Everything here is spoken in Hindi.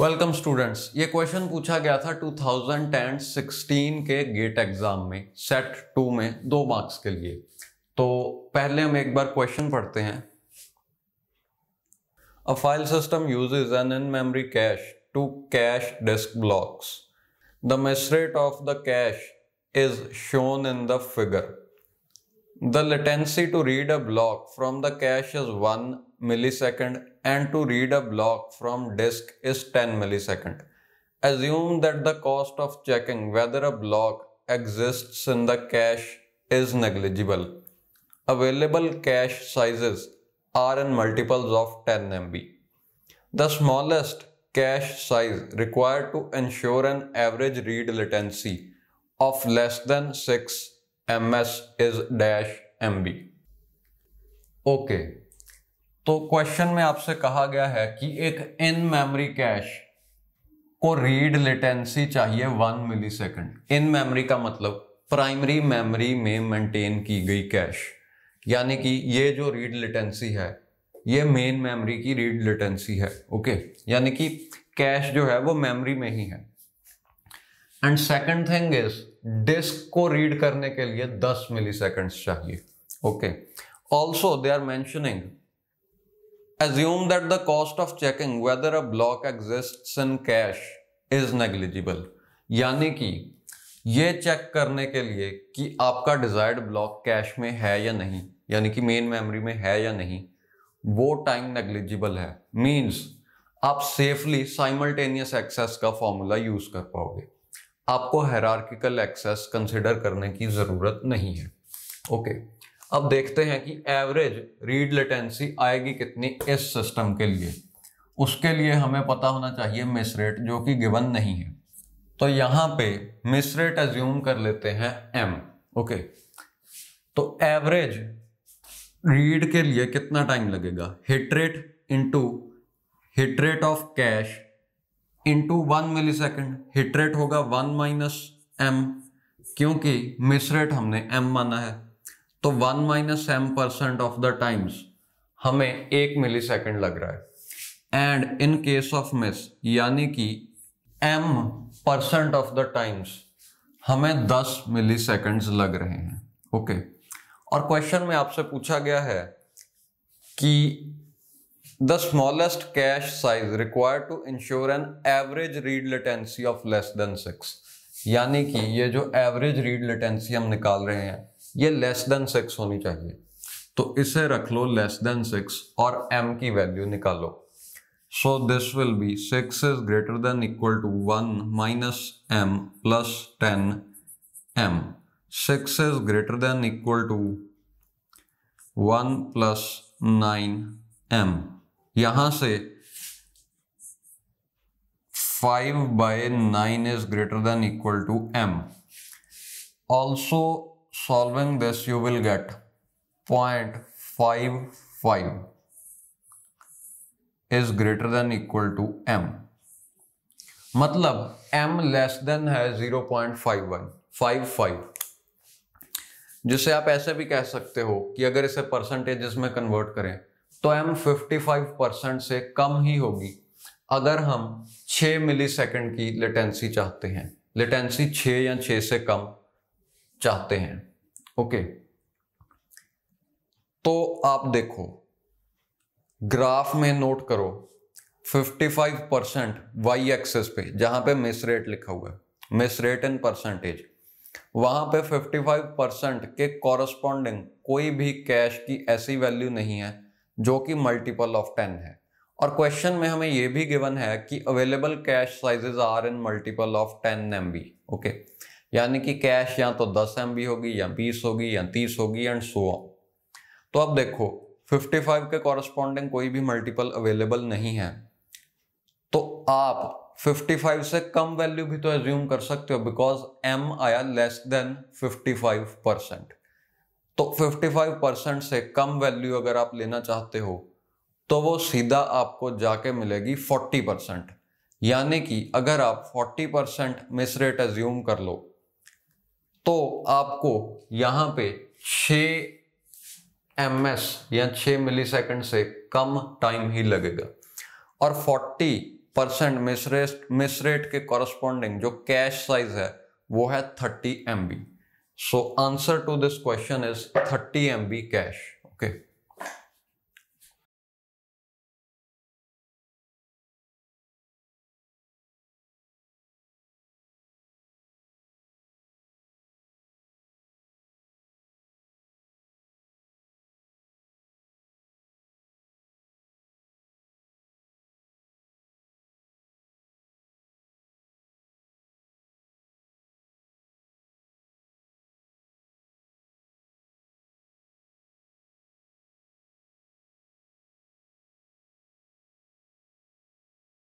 वेलकम स्टूडेंट्स ये क्वेश्चन पूछा गया था 2016 के गेट एग्जाम में सेट टू में दो मार्क्स के लिए तो पहले हम एक बार क्वेश्चन पढ़ते हैं a file system is an in memory cache to cache disk blocks the miss rate of the cache is shown in the figure The latency to read a block from the cache is 1 millisecond and to read a block from disk is 10 millisecond. Assume that the cost of checking whether a block exists in the cache is negligible. Available cache sizes are in multiples of 10 MB. The smallest cache size required to ensure an average read latency of less than 6 MS is dash डैश एम बी ओके तो क्वेश्चन में आपसे कहा गया है कि एक इन मेमोरी कैश को रीड लेटेंसी चाहिए one milli second in memory का मतलब प्राइमरी मेमोरी में मेंटेन की गई कैश यानी कि ये जो रीड लेटेंसी है ये मेन मेमोरी की रीड लेटेंसी है ओके okay. यानी कि कैश जो है वो मेमोरी में ही है and second thing is disk को रीड करने के लिए 10 मिली चाहिए okay also they are mentioning assume that the cost of checking whether a block exist in cache is negligible यानी कि ये चेक करने के लिए कि आपका डिजायर्ड ब्लॉक कैश में है या नहीं यानी कि मेन मेमोरी में है या नहीं वो टाइम नेग्लिजिबल है मींस आप सेफली साइमल्टेनियस एक्सेस का फॉर्मूला यूज कर पाओगे आपको हेरार्किकल एक्सेस कंसिडर करने की ज़रूरत नहीं है ओके अब देखते हैं कि एवरेज रीड लेटेंसी आएगी कितनी इस सिस्टम के लिए उसके लिए हमें पता होना चाहिए मिस रेट जो कि गिवन नहीं है तो यहाँ पे मिस रेट एज्यूम कर लेते हैं एम ओके तो एवरेज रीड के लिए कितना टाइम लगेगा hit rate into hit rate of cache into one milli second hit rate होगा वन माइनस एम क्योंकि मिस रेट हमने एम माना है तो one minus M percent of the times हमें एक मिली सेकेंड लग रहा है and in case of miss यानी कि M percent of the times हमें दस मिली सेकेंड लग रहे हैं ओके okay. और क्वेश्चन में आपसे पूछा गया है कि The smallest cache size required to ensure an average read latency of less than six यानी कि ये जो एवरेज रीड लेटेंसी हम निकाल रहे हैं ये लेस देन सिक्स होनी चाहिए तो इसे रख लो लेस देन सिक्स और एम की वैल्यू निकालो so this will be six is greater than equal to one minus M plus ten M six is greater than equal to one plus nine M यहां से five by nine is greater than equal to M also solving this you will get point five five is greater than equal to M मतलब एम लेस देन है zero point five one five five जिसे आप ऐसे भी कह सकते हो कि अगर इसे परसेंटेजेस में कन्वर्ट करें तो एम 55 परसेंट से कम ही होगी अगर हम 6 मिली सेकेंड की लेटेंसी चाहते हैं लेटेंसी 6 या 6 से कम चाहते हैं ओके तो आप देखो ग्राफ में नोट करो 55 परसेंट वाई एक्सेस पे जहां पे मिस रेट लिखा हुआ है मिस रेट इन परसेंटेज वहां पे 55 परसेंट के कॉरस्पॉन्डिंग कोई भी कैश की ऐसी वैल्यू नहीं है जो कि मल्टीपल ऑफ टेन है और क्वेश्चन में हमें यह भी गिवन है कि available cache sizes are in multiple of ten MB B ओके यानी कि कैश या तो दस एम बी होगी या बीस होगी या तीस होगी एंड सो ऑन तो अब देखो 55 के कॉरस्पॉन्डिंग कोई भी मल्टीपल अवेलेबल नहीं है तो आप 55 से कम वैल्यू भी तो एज्यूम कर सकते हो बिकॉज एम आया लेस देन 55 परसेंट तो 55 परसेंट से कम वैल्यू अगर आप लेना चाहते हो तो वो सीधा आपको जाके मिलेगी 40 परसेंट यानी कि अगर आप 40 परसेंट मिस रेट एज्यूम कर लो तो आपको यहाँ पे 6 एम या 6 मिली से कम टाइम ही लगेगा और 40 परसेंट मिसरेट मिसरेट के कॉरस्पॉन्डिंग जो कैश साइज है वो है 30 एम बी So answer to this question is 30 MB cache. Okay.